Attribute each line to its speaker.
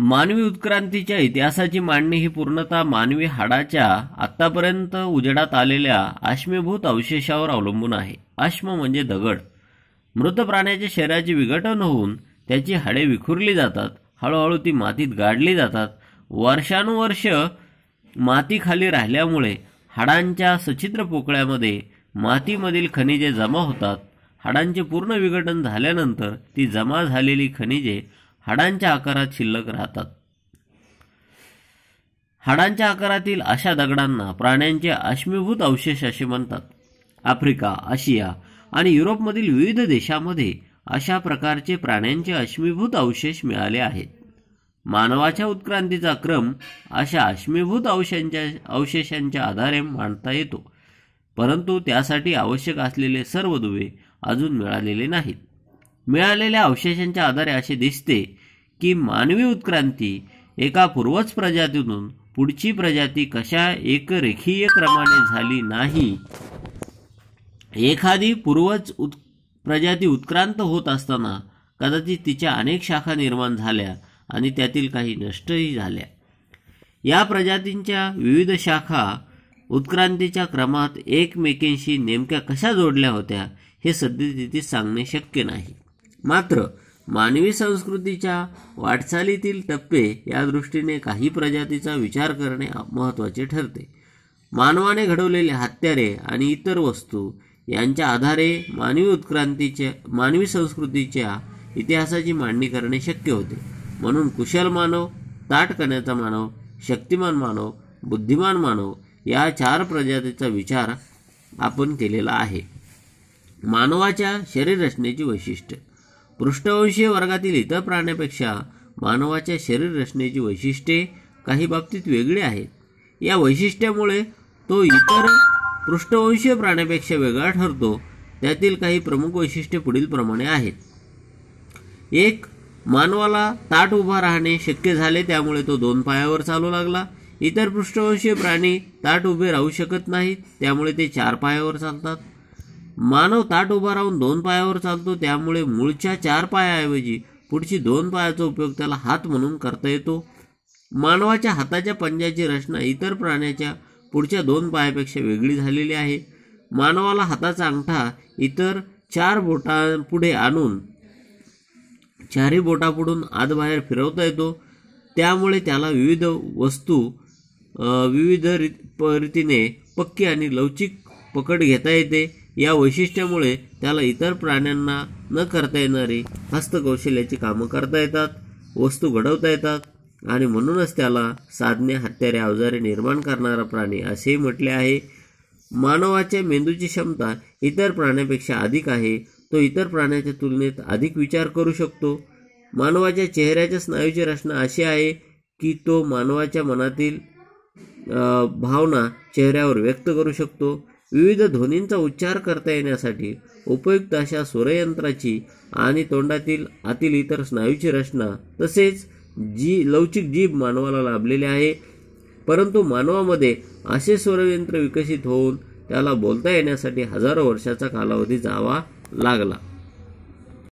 Speaker 1: मानवी उत्क्रांतीच्या इतिहासाची मांडणी ही पूर्णतः मानवी हाडाच्या आतापर्यंत उजेडात आलेल्या आश्मीभूत अवशेषावर अवलंबून आहे आश्म म्हणजे दगड मृत प्राण्याच्या शरीराचे विघटन होऊन त्याची हाडे विखुरली जातात हळूहळू ती मातीत गाडली जातात वर्षानुवर्ष मातीखाली राहिल्यामुळे हाडांच्या सचित्र पोकळ्यामध्ये मातीमधील खनिजे जमा होतात हाडांचे पूर्ण विघटन झाल्यानंतर ती जमा झालेली खनिजे हाडांच्या आकारात शिल्लक राहतात हाडांच्या आकारातील अशा दगडांना प्राण्यांचे अश्मीभूत अवशेष असे म्हणतात आफ्रिका आशिया आणि युरोपमधील विविध देशांमध्ये अशा प्रकारचे प्राण्यांचे अश्मीभूत अवशेष मिळाले आहेत मानवाच्या उत्क्रांतीचा क्रम अशा अश्मीभूत अवशांच्या अवशेषांच्या आधारे मांडता येतो परंतु त्यासाठी आवश्यक असलेले सर्व दुवे अजून मिळालेले नाहीत मिळालेल्या अवशेषांच्या आधारे असे दिसते की मानवी उत्क्रांती एका पूर्वज प्रजातीतून पुढची प्रजाती कशा एकरेखीय क्रमाने झाली नाही एखादी पूर्वज उत् प्रजाती उत्क्रांत होत असताना कदाचित तिच्या अनेक शाखा निर्माण झाल्या आणि त्यातील काही नष्टही झाल्या या प्रजातींच्या विविध शाखा उत्क्रांतीच्या क्रमात एकमेकींशी नेमक्या कशा जोडल्या होत्या हे सद्यस्थितीत सांगणे शक्य नाही मात्र मानवी संस्कृतीच्या वाटचालीतील टप्पे या दृष्टीने काही प्रजातीचा विचार करणे महत्त्वाचे ठरते मानवाने घडवलेले हत्यारे आणि इतर वस्तू यांच्या आधारे मानवी उत्क्रांतीच्या मानवी संस्कृतीच्या इतिहासाची मांडणी करणे शक्य होते म्हणून कुशल मानव ताटकण्याचा मानव शक्तिमान मानव बुद्धिमान मानव या चार प्रजातीचा विचार आपण केलेला आहे मानवाच्या शरीररचनेची वैशिष्ट्य पृष्ठवंशीय वर्गातील इतर प्राण्यापेक्षा मानवाच्या शरीर रचनेची वैशिष्ट्ये काही बाबतीत वेगळी आहेत या वैशिष्ट्यामुळे तो इतर पृष्ठवंशीय प्राण्यापेक्षा वेगळा ठरतो त्यातील काही प्रमुख वैशिष्ट्ये पुढीलप्रमाणे आहेत एक मानवाला ताट उभा राहणे शक्य झाले त्यामुळे तो दोन पायावर चालू लागला इतर पृष्ठवंशीय प्राणी ताट उभे राहू शकत नाहीत त्यामुळे ते चार पायावर चालतात मानव ताट उभा राहून दोन पायावर चालतो त्यामुळे मूळच्या चार पायाऐवजी पुढची दोन पायाचा उपयोग त्याला हात म्हणून करता येतो मानवाच्या हाताच्या पंजाची रचना इतर प्राण्याच्या पुढच्या दोन पायापेक्षा वेगळी झालेली आहे मानवाला हाताचा अंगठा इतर चार बोटांपुढे आणून चारही बोटापुढून बाहेर फिरवता येतो त्यामुळे त्याला विविध वस्तू विविध रीत रीतीने पक्की आणि लवचिक पकड घेता येते या वैशिष्ट्यामुळे त्याला इतर प्राण्यांना न करता येणारी हस्तकौशल्याची कामं करता येतात वस्तू घडवता येतात आणि म्हणूनच त्याला साधने हत्यारे अवजारे निर्माण करणारा प्राणी असेही म्हटले आहे मानवाच्या मेंदूची क्षमता इतर प्राण्यापेक्षा अधिक आहे तो इतर प्राण्याच्या तुलनेत अधिक विचार करू शकतो मानवाच्या चेहऱ्याच्या स्नायूची रचना अशी आहे की तो मानवाच्या मनातील भावना चेहऱ्यावर व्यक्त करू शकतो विविध ध्वनींचा उच्चार करता येण्यासाठी उपयुक्त अशा स्वरयंत्राची आणि तोंडातील आतील इतर स्नायूची रचना तसेच जी लवचिक जीभ मानवाला लाभलेली आहे परंतु मानवामध्ये असे स्वरयंत्र विकसित होऊन त्याला बोलता येण्यासाठी हजारो वर्षाचा कालावधी जावा लागला